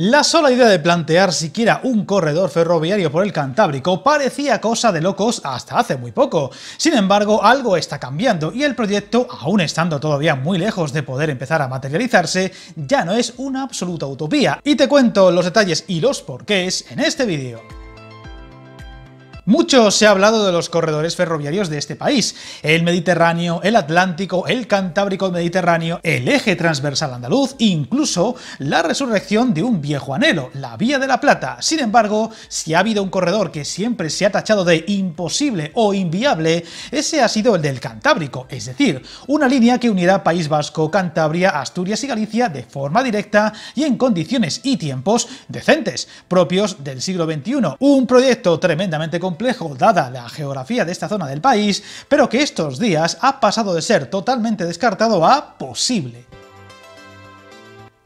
La sola idea de plantear siquiera un corredor ferroviario por el Cantábrico parecía cosa de locos hasta hace muy poco. Sin embargo, algo está cambiando y el proyecto, aún estando todavía muy lejos de poder empezar a materializarse, ya no es una absoluta utopía. Y te cuento los detalles y los porqués en este vídeo. Mucho se ha hablado de los corredores ferroviarios de este país, el Mediterráneo, el Atlántico, el Cantábrico Mediterráneo, el eje transversal andaluz, incluso la resurrección de un viejo anhelo, la Vía de la Plata. Sin embargo, si ha habido un corredor que siempre se ha tachado de imposible o inviable, ese ha sido el del Cantábrico, es decir, una línea que unirá País Vasco, Cantabria, Asturias y Galicia de forma directa y en condiciones y tiempos decentes, propios del siglo XXI. Un proyecto tremendamente complejo complejo dada la geografía de esta zona del país, pero que estos días ha pasado de ser totalmente descartado a posible.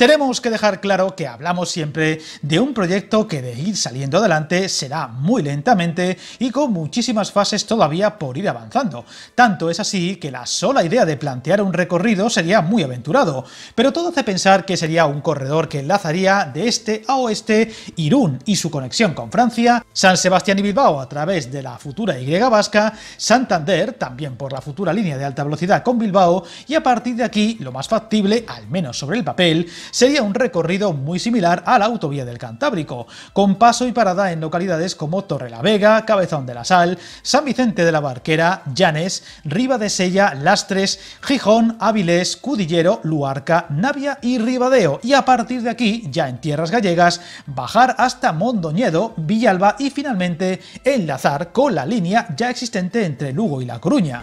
Tenemos que dejar claro que hablamos siempre de un proyecto que de ir saliendo adelante será muy lentamente y con muchísimas fases todavía por ir avanzando. Tanto es así que la sola idea de plantear un recorrido sería muy aventurado, pero todo hace pensar que sería un corredor que enlazaría de este a oeste Irún y su conexión con Francia, San Sebastián y Bilbao a través de la futura Y vasca, Santander también por la futura línea de alta velocidad con Bilbao y a partir de aquí, lo más factible, al menos sobre el papel, sería un recorrido muy similar a la Autovía del Cantábrico, con paso y parada en localidades como Torrelavega, Cabezón de la Sal, San Vicente de la Barquera, Llanes, Riva de Sella, Lastres, Gijón, Avilés, Cudillero, Luarca, Navia y Ribadeo, y a partir de aquí, ya en tierras gallegas, bajar hasta Mondoñedo, Villalba y finalmente enlazar con la línea ya existente entre Lugo y La Coruña.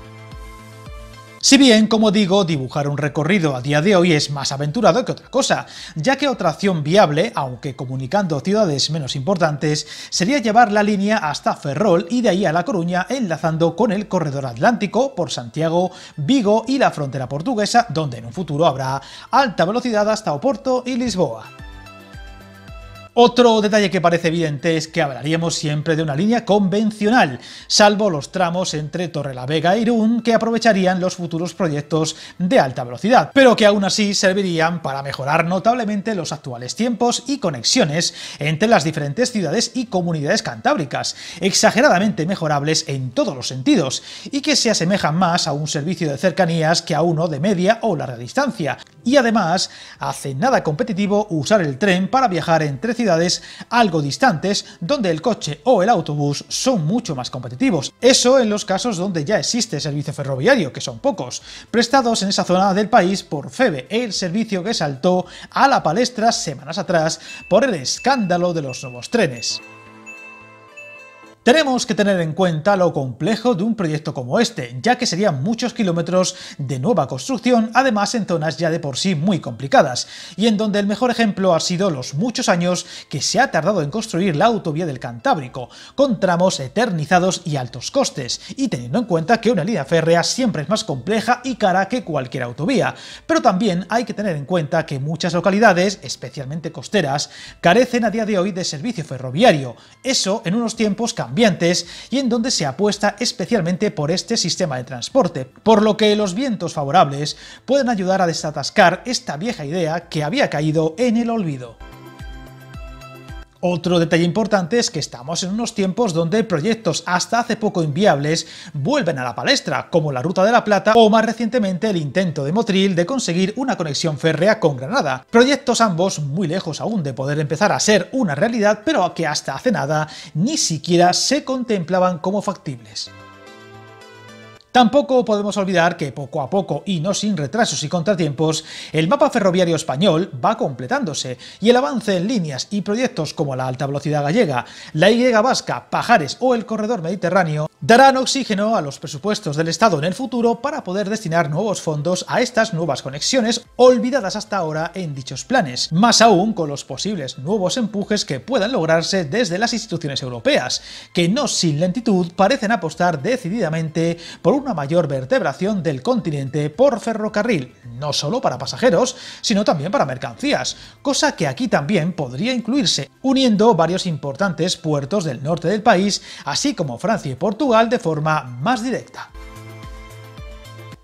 Si bien, como digo, dibujar un recorrido a día de hoy es más aventurado que otra cosa, ya que otra acción viable, aunque comunicando ciudades menos importantes, sería llevar la línea hasta Ferrol y de ahí a La Coruña enlazando con el corredor atlántico por Santiago, Vigo y la frontera portuguesa, donde en un futuro habrá alta velocidad hasta Oporto y Lisboa. Otro detalle que parece evidente es que hablaríamos siempre de una línea convencional, salvo los tramos entre Torre la Vega y e Irún que aprovecharían los futuros proyectos de alta velocidad, pero que aún así servirían para mejorar notablemente los actuales tiempos y conexiones entre las diferentes ciudades y comunidades cantábricas, exageradamente mejorables en todos los sentidos, y que se asemejan más a un servicio de cercanías que a uno de media o larga distancia, y además hace nada competitivo usar el tren para viajar entre ciudades ciudades algo distantes donde el coche o el autobús son mucho más competitivos. Eso en los casos donde ya existe servicio ferroviario, que son pocos, prestados en esa zona del país por FEBE, el servicio que saltó a la palestra semanas atrás por el escándalo de los nuevos trenes. Tenemos que tener en cuenta lo complejo de un proyecto como este, ya que serían muchos kilómetros de nueva construcción, además en zonas ya de por sí muy complicadas, y en donde el mejor ejemplo ha sido los muchos años que se ha tardado en construir la autovía del Cantábrico, con tramos eternizados y altos costes, y teniendo en cuenta que una línea férrea siempre es más compleja y cara que cualquier autovía, pero también hay que tener en cuenta que muchas localidades, especialmente costeras, carecen a día de hoy de servicio ferroviario. Eso en unos tiempos cambió y en donde se apuesta especialmente por este sistema de transporte, por lo que los vientos favorables pueden ayudar a desatascar esta vieja idea que había caído en el olvido. Otro detalle importante es que estamos en unos tiempos donde proyectos hasta hace poco inviables vuelven a la palestra, como la Ruta de la Plata o más recientemente el intento de Motril de conseguir una conexión férrea con Granada. Proyectos ambos muy lejos aún de poder empezar a ser una realidad, pero que hasta hace nada ni siquiera se contemplaban como factibles. Tampoco podemos olvidar que poco a poco, y no sin retrasos y contratiempos, el mapa ferroviario español va completándose y el avance en líneas y proyectos como la alta velocidad gallega, la Y vasca, Pajares o el corredor mediterráneo darán oxígeno a los presupuestos del Estado en el futuro para poder destinar nuevos fondos a estas nuevas conexiones olvidadas hasta ahora en dichos planes, más aún con los posibles nuevos empujes que puedan lograrse desde las instituciones europeas, que no sin lentitud parecen apostar decididamente por una mayor vertebración del continente por ferrocarril, no solo para pasajeros, sino también para mercancías, cosa que aquí también podría incluirse, uniendo varios importantes puertos del norte del país, así como Francia y Portugal de forma más directa.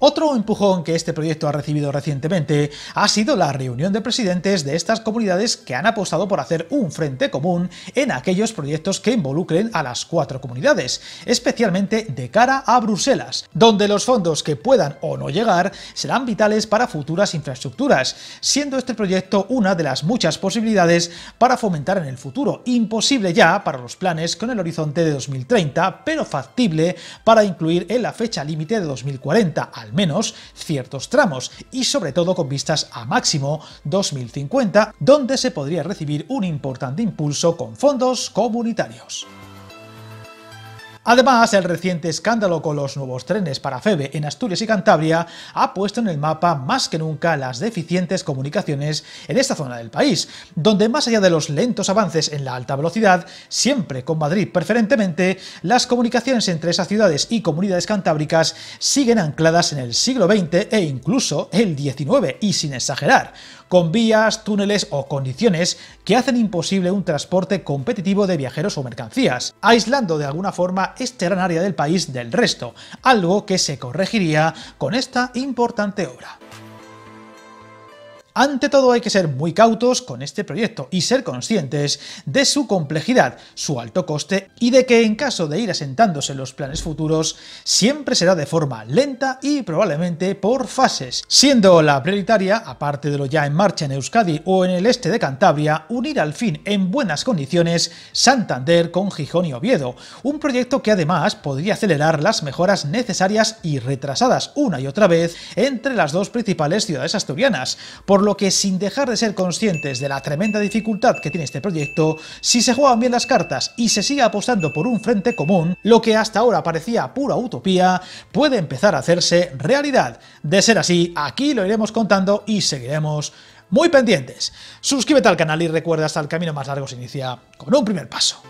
Otro empujón que este proyecto ha recibido recientemente ha sido la reunión de presidentes de estas comunidades que han apostado por hacer un frente común en aquellos proyectos que involucren a las cuatro comunidades, especialmente de cara a Bruselas, donde los fondos que puedan o no llegar serán vitales para futuras infraestructuras, siendo este proyecto una de las muchas posibilidades para fomentar en el futuro, imposible ya para los planes con el horizonte de 2030, pero factible para incluir en la fecha límite de 2040, al menos ciertos tramos, y sobre todo con vistas a máximo 2050, donde se podría recibir un importante impulso con fondos comunitarios. Además, el reciente escándalo con los nuevos trenes para FEBE en Asturias y Cantabria ha puesto en el mapa más que nunca las deficientes comunicaciones en esta zona del país, donde más allá de los lentos avances en la alta velocidad, siempre con Madrid preferentemente, las comunicaciones entre esas ciudades y comunidades cantábricas siguen ancladas en el siglo XX e incluso el XIX, y sin exagerar con vías, túneles o condiciones que hacen imposible un transporte competitivo de viajeros o mercancías, aislando de alguna forma este gran área del país del resto, algo que se corregiría con esta importante obra. Ante todo hay que ser muy cautos con este proyecto y ser conscientes de su complejidad, su alto coste y de que en caso de ir asentándose los planes futuros, siempre será de forma lenta y probablemente por fases, siendo la prioritaria, aparte de lo ya en marcha en Euskadi o en el este de Cantabria, unir al fin en buenas condiciones Santander con Gijón y Oviedo, un proyecto que además podría acelerar las mejoras necesarias y retrasadas una y otra vez entre las dos principales ciudades asturianas, por lo que sin dejar de ser conscientes de la tremenda dificultad que tiene este proyecto, si se juegan bien las cartas y se sigue apostando por un frente común, lo que hasta ahora parecía pura utopía, puede empezar a hacerse realidad. De ser así, aquí lo iremos contando y seguiremos muy pendientes. Suscríbete al canal y recuerda hasta el camino más largo se inicia con un primer paso.